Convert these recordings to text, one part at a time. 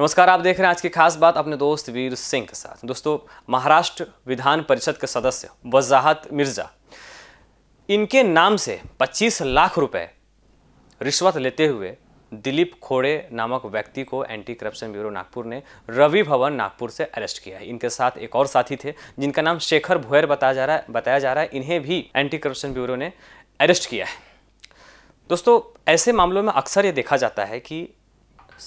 नमस्कार आप देख रहे हैं आज की खास बात अपने दोस्त वीर सिंह के साथ दोस्तों महाराष्ट्र विधान परिषद के सदस्य वजाहत मिर्जा इनके नाम से 25 लाख रुपए रिश्वत लेते हुए दिलीप खोड़े नामक व्यक्ति को एंटी करप्शन ब्यूरो नागपुर ने रवि भवन नागपुर से अरेस्ट किया है इनके साथ एक और साथी थे जिनका नाम शेखर भोयर बताया जा रहा है बताया जा रहा है इन्हें भी एंटी करप्शन ब्यूरो ने अरेस्ट किया है दोस्तों ऐसे मामलों में अक्सर ये देखा जाता है कि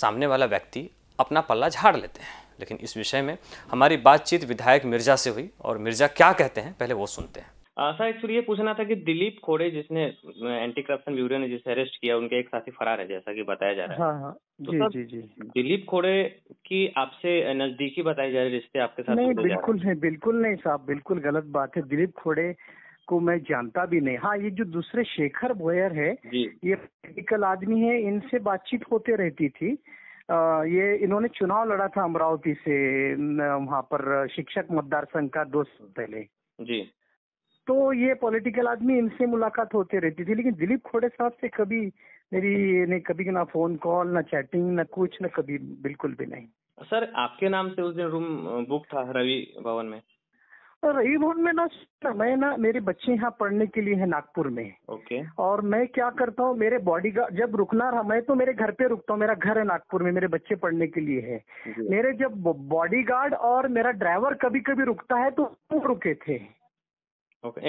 सामने वाला व्यक्ति अपना पल्ला झाड़ लेते हैं लेकिन इस विषय में हमारी बातचीत विधायक मिर्जा से हुई और मिर्जा क्या कहते हैं पहले वो सुनते हैं सर एक्चुअली ये पूछना था कि दिलीप खोड़े जिसने एंटी करप्शन ब्यूरो ने जिसे अरेस्ट किया उनके एक साथी फरार है जैसा कि बताया जा रहा है हाँ, हाँ, तो जी, तो जी, जी, दिलीप खोड़े की आपसे नजदीकी बताई जा रही रिश्ते आपके साथ नहीं बिल्कुल नहीं बिल्कुल नहीं साहब बिल्कुल गलत बात है दिलीप खोड़े को मैं जानता भी नहीं हाँ ये जो दूसरे शेखर भोयर है ये पोलिटिकल आदमी है इनसे बातचीत होते रहती थी ये इन्होंने चुनाव लड़ा था अमरावती से वहाँ पर शिक्षक मतदार संघ का दो साल पहले जी तो ये पॉलिटिकल आदमी इनसे मुलाकात होते रहती थी लेकिन दिलीप खोड़े साहब से कभी मेरी ने कभी ना फोन कॉल ना चैटिंग ना कुछ ना कभी बिल्कुल भी नहीं सर आपके नाम से उस दिन रूम बुक था रवि भवन में रही भवन में ना मैं ना मेरे बच्चे यहाँ पढ़ने के लिए है नागपुर में ओके okay. और मैं क्या करता हूँ मेरे बॉडी का जब रुकना रहा मैं तो मेरे घर पे रुकता हूँ मेरा घर है नागपुर में मेरे बच्चे पढ़ने के लिए है okay. मेरे जब बॉडी गार्ड और मेरा ड्राइवर कभी कभी रुकता है तो रुके थे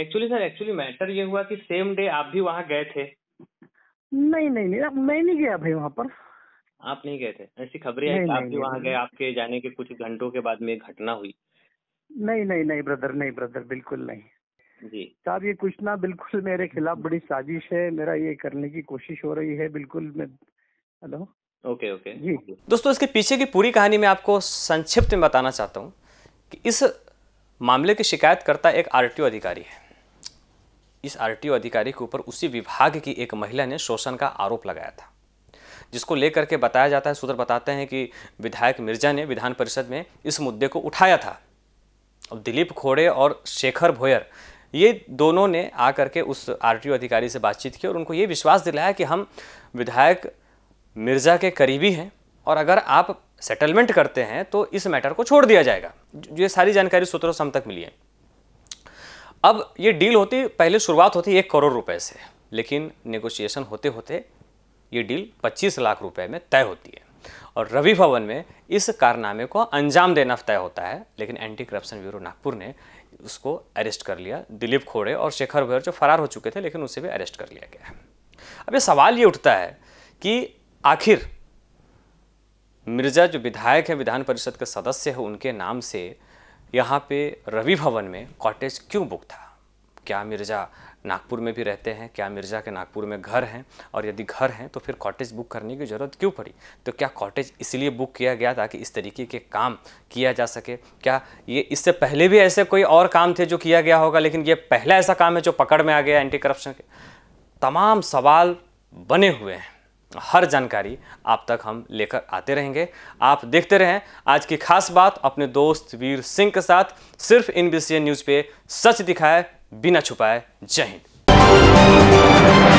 एक्चुअली सर एक्चुअली मैटर ये हुआ कि सेम डे आप भी वहाँ गए थे नहीं नहीं नहीं मैं नहीं गया भाई वहाँ पर आप नहीं गए थे ऐसी खबरें आई आप भी वहाँ गए आपके जाने के कुछ घंटों के बाद में घटना हुई नहीं नहीं नहीं ब्रदर नहीं ब्रदर बिल्कुल नहीं जी साहब ये कुछ ना बिल्कुल मेरे खिलाफ बड़ी साजिश है मेरा ये करने की कोशिश हो रही है बिल्कुल मैं हेलो ओके ओके जी दोस्तों इसके पीछे की पूरी कहानी मैं आपको संक्षिप्त में बताना चाहता हूँ कि इस मामले की शिकायत करता एक आर अधिकारी है इस आर अधिकारी के ऊपर उसी विभाग की एक महिला ने शोषण का आरोप लगाया था जिसको लेकर के बताया जाता है सूत्र बताते हैं कि विधायक मिर्जा ने विधान परिषद में इस मुद्दे को उठाया था दिलीप खोड़े और शेखर भोयर ये दोनों ने आकर के उस आरटीओ अधिकारी से बातचीत की और उनको ये विश्वास दिलाया कि हम विधायक मिर्ज़ा के करीबी हैं और अगर आप सेटलमेंट करते हैं तो इस मैटर को छोड़ दिया जाएगा ये सारी जानकारी सूत्रों से हम तक मिली है अब ये डील होती पहले शुरुआत होती एक करोड़ रुपए से लेकिन नेगोशिएशन होते होते ये डील 25 लाख रुपए में तय होती है और रवि भवन में इस कारनामे को अंजाम देना तय होता है लेकिन एंटी करप्शन ब्यूरो नागपुर ने उसको अरेस्ट कर लिया दिलीप खोड़े और शेखर भैर जो फरार हो चुके थे लेकिन उसे भी अरेस्ट कर लिया गया है अब ये सवाल ये उठता है कि आखिर मिर्जा जो विधायक है विधान परिषद के सदस्य है उनके नाम से यहाँ पे रवि भवन में कॉटेज क्यों बुक था क्या मिर्जा नागपुर में भी रहते हैं क्या मिर्ज़ा के नागपुर में घर हैं और यदि घर हैं तो फिर कॉटेज बुक करने की ज़रूरत क्यों पड़ी तो क्या कॉटेज इसलिए बुक किया गया ताकि इस तरीके के काम किया जा सके क्या ये इससे पहले भी ऐसे कोई और काम थे जो किया गया होगा लेकिन ये पहला ऐसा काम है जो पकड़ में आ गया एंटी करप्शन के तमाम सवाल बने हुए हैं हर जानकारी आप तक हम लेकर आते रहेंगे आप देखते रहें आज की खास बात अपने दोस्त वीर सिंह के साथ सिर्फ इन बी न्यूज़ पे सच दिखाए बिना छुपाए जय हिंद